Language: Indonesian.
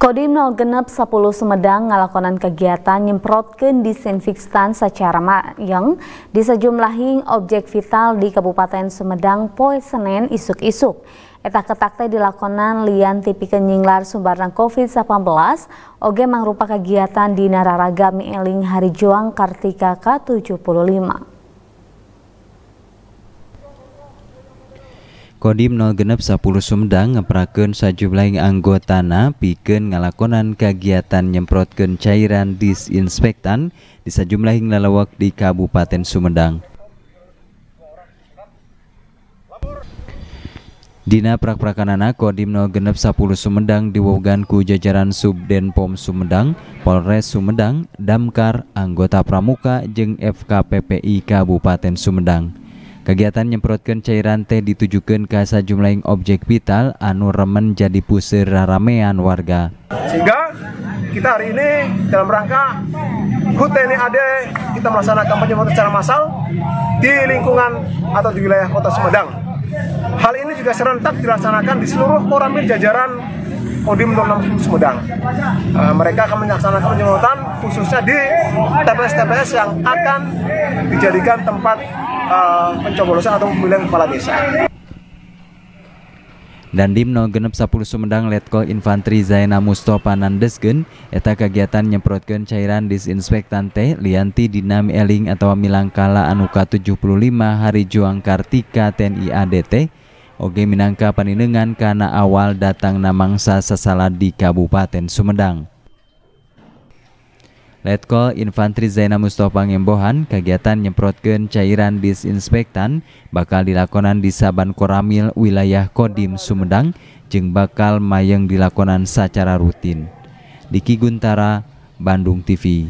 Kodim 10 Sumedang ngalakonan kegiatan nyemprotkan disinfektan secara mayang di sejumlah objek vital di Kabupaten Sumedang poe Senin isuk-isuk. Eta ketakte dilakonan lian tipi kenyinglar sumbaran COVID-19 oge mangrupa kegiatan di nararaga mieling Hari Juang Kartika K75. Kodim 0 Sumedang 10 Sumdang ngeprakun sajumlah anggotana pikeun ngalakonan kegiatan nyemprotkeun cairan disinfektan di sajumlah lalawak di Kabupaten Sumedang. Dina prak-prakanana Kodim 0 10 Sumedang diwoganku jajaran Subden Pom Sumedang, Polres Sumedang, Damkar, anggota Pramuka jeng FKPPI Kabupaten Sumedang. Kegiatan nyemprotkan cairan teh ditujukan ke sejumlah objek vital anu remen jadi pusir ramean warga. Sehingga kita hari ini dalam rangka HUT TNI AD kita melaksanakan penyemprotan secara massal di lingkungan atau di wilayah kota Sumedang. Hal ini juga serentak dilaksanakan di seluruh koramil jajaran Kodim 66 Sumedang. Uh, mereka akan melaksanakan penyemprotan khususnya di TPS-TPS yang akan dijadikan tempat Eh, pencoblosan atau pemilihan kepala desa. Dan genep 10 Sumedang Letkol Infanteri Zaina Mustofa Nandesgen eta kegiatan nyemprotkan cairan disinfektan teh lianti dinam eling atau milangkala Anuka 75 Hari Juang Kartika TNI ADT oge minangka paninengan karena awal datang namangsa sasala di Kabupaten Sumedang. Letkol Infantri Zainal Mustafa Ngembohan, kegiatan nyemprotkan cairan disinspektan bakal dilakonan di Saban Koramil wilayah Kodim Sumedang, jeng bakal mayang dilakonan secara rutin. Diki Guntara, Bandung TV.